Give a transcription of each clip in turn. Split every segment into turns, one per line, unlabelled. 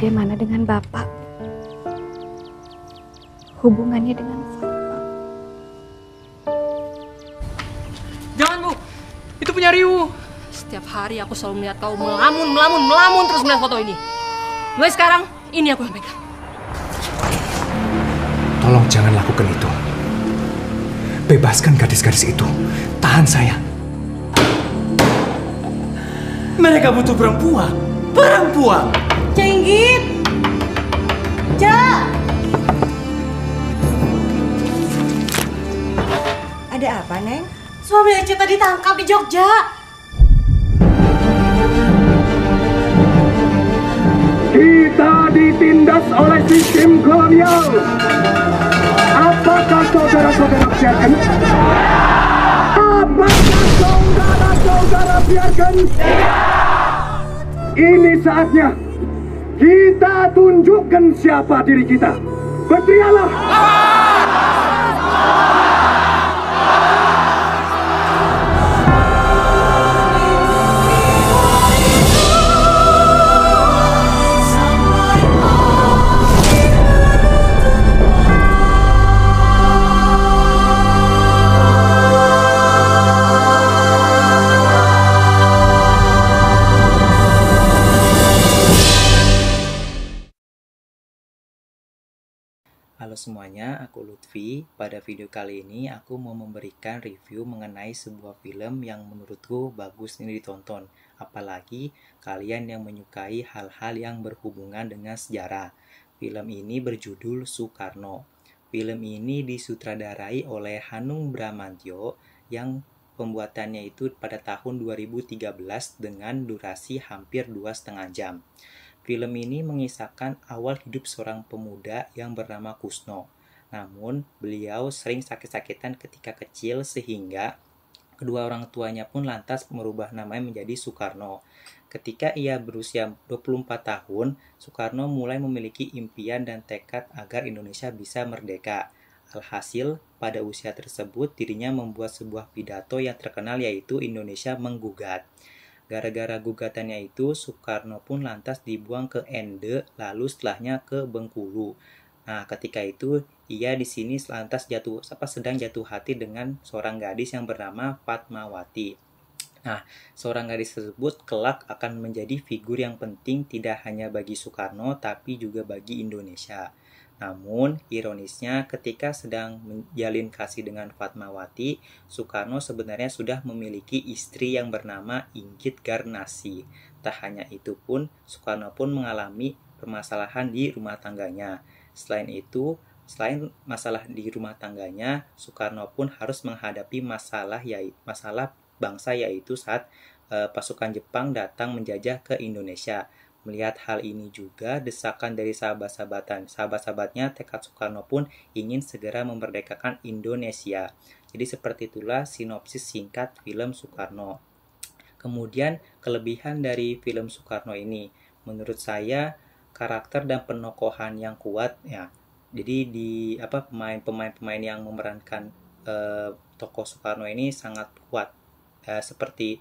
bagaimana dengan Bapak? Hubungannya dengan bapak? Jangan, Bu. Itu punya riuh. Setiap hari aku selalu melihat kau melamun, melamun, melamun terus melihat foto ini. Mulai sekarang, ini aku yang pegang. Tolong jangan lakukan itu. Bebaskan gadis-gadis itu. Tahan saya. Mereka butuh perempuan. Perempuan! cenggit cak ada apa neng suami Ece tadi tangkap di Jogja kita ditindas oleh sistem kolonial apakah saudara-saudara siapkan? apakah saudara-saudara biarkan? Ini saatnya kita tunjukkan siapa diri kita. Ah! Halo semuanya, aku Lutfi. Pada video kali ini aku mau memberikan review mengenai sebuah film yang menurutku bagus ini ditonton. Apalagi kalian yang menyukai hal-hal yang berhubungan dengan sejarah. Film ini berjudul Soekarno. Film ini disutradarai oleh Hanung Bramantyo yang pembuatannya itu pada tahun 2013 dengan durasi hampir dua setengah jam. Film ini mengisahkan awal hidup seorang pemuda yang bernama Kusno. Namun, beliau sering sakit-sakitan ketika kecil sehingga kedua orang tuanya pun lantas merubah namanya menjadi Soekarno. Ketika ia berusia 24 tahun, Soekarno mulai memiliki impian dan tekad agar Indonesia bisa merdeka. Alhasil, pada usia tersebut dirinya membuat sebuah pidato yang terkenal yaitu Indonesia Menggugat. Gara-gara gugatannya itu, Soekarno pun lantas dibuang ke Ende, lalu setelahnya ke Bengkulu. Nah, ketika itu ia di sini lantas jatuh apa sedang jatuh hati dengan seorang gadis yang bernama Fatmawati. Nah, seorang gadis tersebut kelak akan menjadi figur yang penting tidak hanya bagi Soekarno tapi juga bagi Indonesia. Namun, ironisnya ketika sedang menjalin kasih dengan Fatmawati, Soekarno sebenarnya sudah memiliki istri yang bernama Inggit Garnasi. Tak hanya itu pun, Soekarno pun mengalami permasalahan di rumah tangganya. Selain itu, selain masalah di rumah tangganya, Soekarno pun harus menghadapi masalah yaitu masalah bangsa yaitu saat e, pasukan Jepang datang menjajah ke Indonesia Melihat hal ini juga, desakan dari sahabat-sahabatan, sahabat-sahabatnya Tekad Soekarno pun ingin segera memerdekakan Indonesia. Jadi seperti itulah sinopsis singkat film Soekarno. Kemudian kelebihan dari film Soekarno ini, menurut saya karakter dan penokohan yang kuat ya. Jadi di apa pemain-pemain-pemain yang memerankan eh, tokoh Soekarno ini sangat kuat, eh, seperti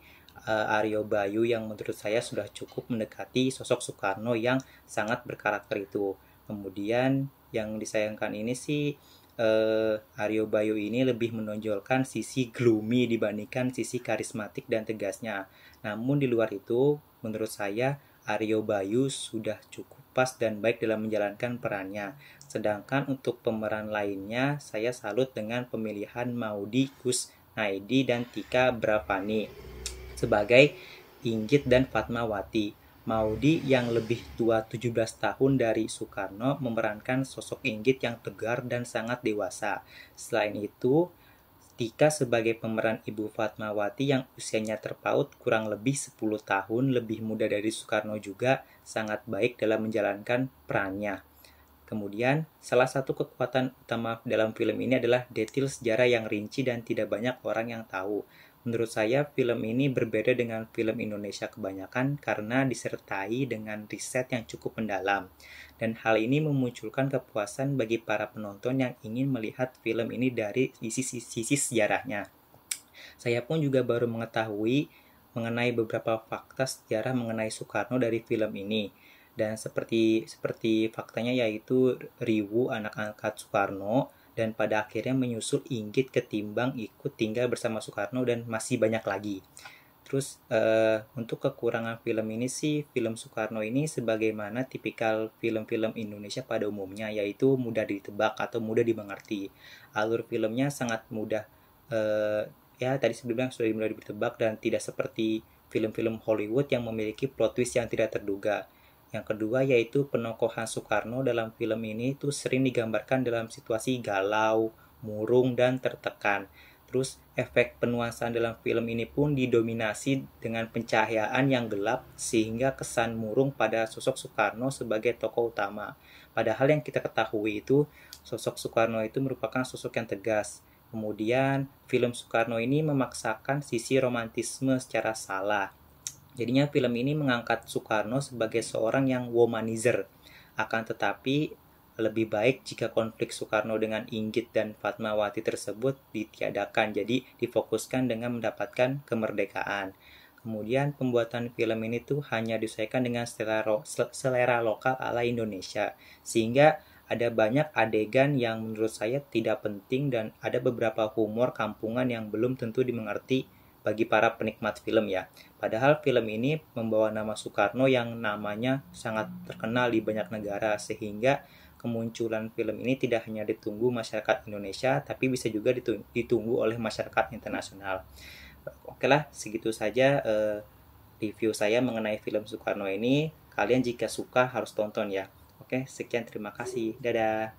uh, Aryo Bayu yang menurut saya sudah cukup mendekati sosok Soekarno yang sangat berkarakter itu. Kemudian yang disayangkan ini sih uh, Aryo Bayu ini lebih menonjolkan sisi gloomy dibandingkan sisi karismatik dan tegasnya. Namun di luar itu menurut saya Aryo Bayu sudah cukup pas dan baik dalam menjalankan perannya. Sedangkan untuk pemeran lainnya, saya salut dengan pemilihan Maudi Gus Naidi dan Tika Bravani sebagai Inggit dan Fatmawati. Maudi yang lebih tua 17 tahun dari Soekarno memerankan sosok Inggit yang tegar dan sangat dewasa. Selain itu, Tika sebagai pemeran Ibu Fatmawati yang usianya terpaut kurang lebih 10 tahun lebih muda dari Soekarno juga sangat baik dalam menjalankan perannya. Kemudian, salah satu kekuatan utama dalam film ini adalah detail sejarah yang rinci dan tidak banyak orang yang tahu. Menurut saya, film ini berbeda dengan film Indonesia kebanyakan karena disertai dengan riset yang cukup mendalam. Dan hal ini memunculkan kepuasan bagi para penonton yang ingin melihat film ini dari sisi, sisi sejarahnya. Saya pun juga baru mengetahui mengenai beberapa fakta sejarah mengenai Soekarno dari film ini. Dan seperti seperti faktanya yaitu Riwu anak angkat Soekarno dan pada akhirnya menyusul Inggit ketimbang ikut tinggal bersama Soekarno dan masih banyak lagi. Terus uh, untuk kekurangan film ini sih film Soekarno ini sebagaimana tipikal film-film Indonesia pada umumnya yaitu mudah ditebak atau mudah dimengerti. Alur filmnya sangat mudah uh, ya tadi sebelumnya sudah mudah ditebak dan tidak seperti film-film Hollywood yang memiliki plot twist yang tidak terduga. Yang kedua yaitu penokohan Soekarno dalam film ini itu sering digambarkan dalam situasi galau, murung, dan tertekan. Terus efek penuasan dalam film ini pun didominasi dengan pencahayaan yang gelap sehingga kesan murung pada sosok Soekarno sebagai tokoh utama. Padahal yang kita ketahui itu sosok Soekarno itu merupakan sosok yang tegas. Kemudian film Soekarno ini memaksakan sisi romantisme secara salah Jadinya film ini mengangkat Soekarno sebagai seorang yang womanizer. Akan tetapi lebih baik jika konflik Soekarno dengan Inggit dan Fatmawati tersebut ditiadakan, jadi difokuskan dengan mendapatkan kemerdekaan. Kemudian pembuatan film ini tuh hanya disesuaikan dengan selera, selera lokal ala Indonesia, sehingga ada banyak adegan yang menurut saya tidak penting dan ada beberapa humor kampungan yang belum tentu dimengerti bagi para penikmat film ya. Padahal film ini membawa nama Soekarno yang namanya sangat terkenal di banyak negara sehingga kemunculan film ini tidak hanya ditunggu masyarakat Indonesia tapi bisa juga ditunggu oleh masyarakat internasional. Oke lah, segitu saja eh, review saya mengenai film Soekarno ini. Kalian jika suka harus tonton ya. Oke, sekian terima kasih. Dadah.